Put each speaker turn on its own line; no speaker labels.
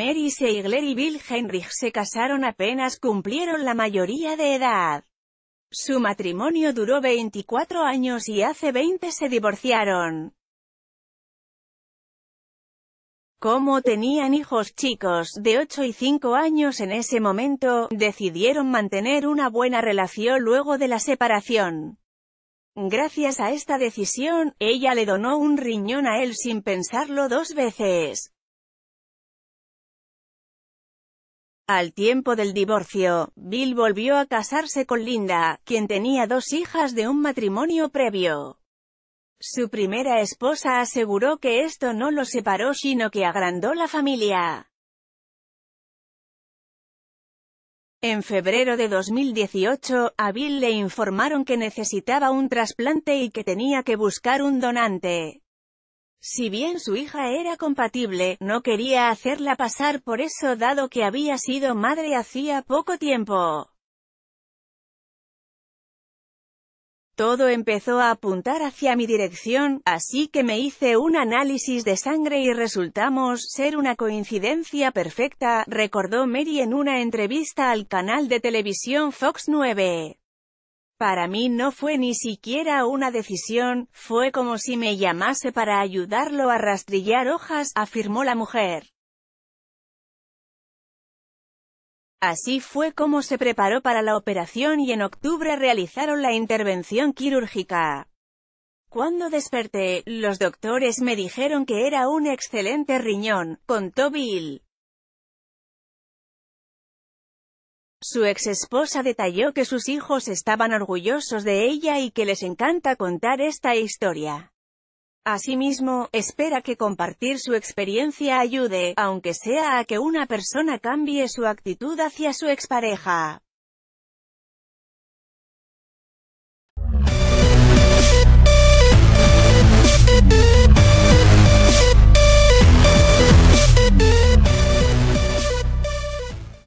Mary Seigler y Bill Heinrich se casaron apenas cumplieron la mayoría de edad. Su matrimonio duró 24 años y hace 20 se divorciaron. Como tenían hijos chicos, de 8 y 5 años en ese momento, decidieron mantener una buena relación luego de la separación. Gracias a esta decisión, ella le donó un riñón a él sin pensarlo dos veces. Al tiempo del divorcio, Bill volvió a casarse con Linda, quien tenía dos hijas de un matrimonio previo. Su primera esposa aseguró que esto no lo separó sino que agrandó la familia. En febrero de 2018, a Bill le informaron que necesitaba un trasplante y que tenía que buscar un donante. Si bien su hija era compatible, no quería hacerla pasar por eso dado que había sido madre hacía poco tiempo. Todo empezó a apuntar hacia mi dirección, así que me hice un análisis de sangre y resultamos ser una coincidencia perfecta, recordó Mary en una entrevista al canal de televisión Fox 9. Para mí no fue ni siquiera una decisión, fue como si me llamase para ayudarlo a rastrillar hojas, afirmó la mujer. Así fue como se preparó para la operación y en octubre realizaron la intervención quirúrgica. Cuando desperté, los doctores me dijeron que era un excelente riñón, contó Bill. Su ex esposa detalló que sus hijos estaban orgullosos de ella y que les encanta contar esta historia. Asimismo, espera que compartir su experiencia ayude, aunque sea a que una persona cambie su actitud hacia su expareja.